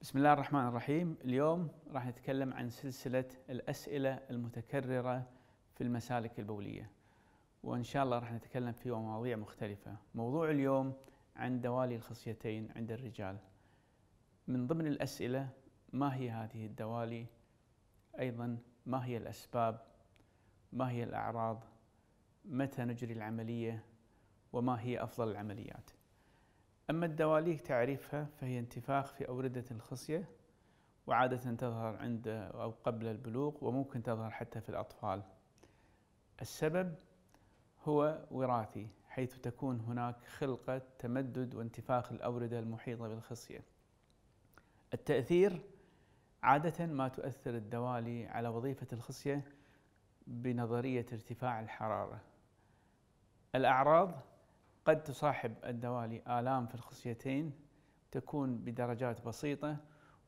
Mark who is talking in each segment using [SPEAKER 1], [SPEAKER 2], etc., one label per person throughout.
[SPEAKER 1] بسم الله الرحمن الرحيم اليوم راح نتكلم عن سلسلة الأسئلة المتكررة في المسالك البولية وإن شاء الله راح نتكلم في مواضيع مختلفة موضوع اليوم عن دوالي الخصيتين عند الرجال من ضمن الأسئلة ما هي هذه الدوالي أيضا ما هي الأسباب ما هي الأعراض متى نجري العملية وما هي أفضل العمليات أما الدواليك تعريفها فهي انتفاخ في أوردة الخصية وعادة تظهر عند أو قبل البلوغ وممكن تظهر حتى في الأطفال السبب هو وراثي حيث تكون هناك خلقة تمدد وانتفاخ الأوردة المحيطة بالخصية التأثير عادة ما تؤثر الدوالي على وظيفة الخصية بنظرية ارتفاع الحرارة الأعراض قد تصاحب الدوالي آلام في الخصيتين تكون بدرجات بسيطة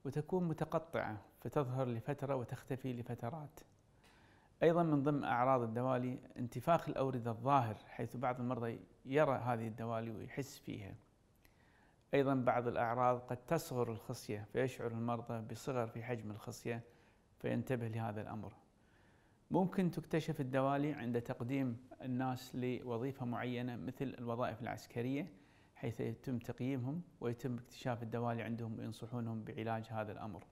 [SPEAKER 1] وتكون متقطعة فتظهر لفترة وتختفي لفترات أيضا من ضمن أعراض الدوالي انتفاخ الأوردة الظاهر حيث بعض المرضى يرى هذه الدوالي ويحس فيها أيضا بعض الأعراض قد تصغر الخصية فيشعر المرضى بصغر في حجم الخصية فينتبه لهذا الأمر ممكن تكتشف الدوالي عند تقديم الناس لوظيفة معينة مثل الوظائف العسكرية حيث يتم تقييمهم ويتم اكتشاف الدوالي عندهم وينصحونهم بعلاج هذا الأمر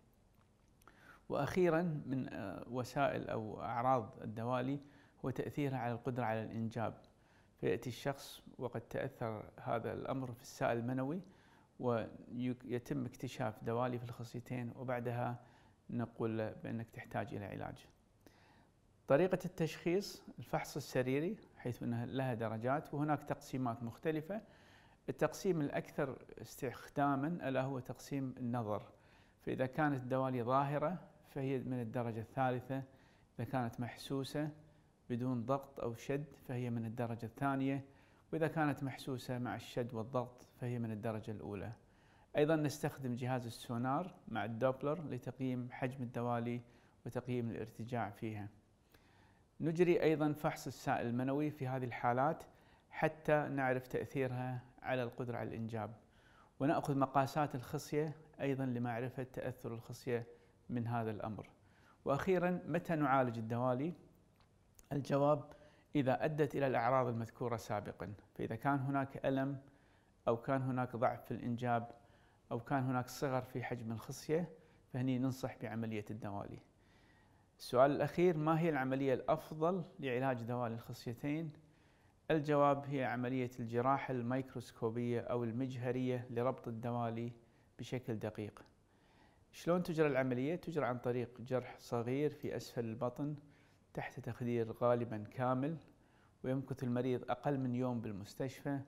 [SPEAKER 1] وأخيرا من آه، وسائل أو أعراض الدوالي هو تأثيرها على القدرة على الإنجاب فيأتي الشخص وقد تأثر هذا الأمر في السائل المنوي ويتم اكتشاف دوالي في الخصيتين وبعدها نقول بأنك تحتاج إلى علاج طريقة التشخيص الفحص السريري حيث أنها لها درجات وهناك تقسيمات مختلفة التقسيم الأكثر استخداما ألا هو تقسيم النظر فإذا كانت الدوالي ظاهرة فهي من الدرجة الثالثة إذا كانت محسوسة بدون ضغط أو شد فهي من الدرجة الثانية وإذا كانت محسوسة مع الشد والضغط فهي من الدرجة الأولى أيضا نستخدم جهاز السونار مع الدوبلر لتقييم حجم الدوالي وتقييم الارتجاع فيها نجري أيضا فحص السائل المنوي في هذه الحالات حتى نعرف تأثيرها على القدرة على الإنجاب ونأخذ مقاسات الخصية أيضا لمعرفة تأثر الخصية من هذا الأمر وأخيرا متى نعالج الدوالي؟ الجواب إذا أدت إلى الأعراض المذكورة سابقا فإذا كان هناك ألم أو كان هناك ضعف في الإنجاب أو كان هناك صغر في حجم الخصية فهني ننصح بعملية الدوالي السؤال الأخير ما هي العملية الأفضل لعلاج دوال الخصيتين؟ الجواب هي عملية الجراحة الميكروسكوبية أو المجهرية لربط الدوالي بشكل دقيق شلون تجرى العملية؟ تجرى عن طريق جرح صغير في أسفل البطن تحت تخدير غالبا كامل ويمكث المريض أقل من يوم بالمستشفى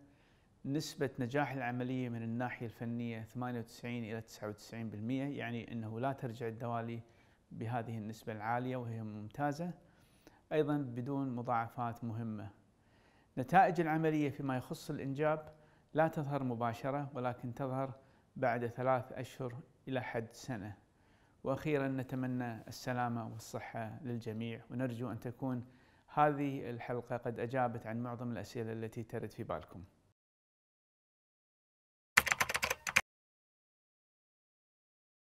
[SPEAKER 1] نسبة نجاح العملية من الناحية الفنية 98 إلى 99% يعني أنه لا ترجع الدوالي بهذه النسبة العالية وهي ممتازة أيضا بدون مضاعفات مهمة نتائج العملية فيما يخص الإنجاب لا تظهر مباشرة ولكن تظهر بعد ثلاث أشهر إلى حد سنة وأخيرا نتمنى السلامة والصحة للجميع ونرجو أن تكون هذه الحلقة قد أجابت عن معظم الأسئلة التي ترد في بالكم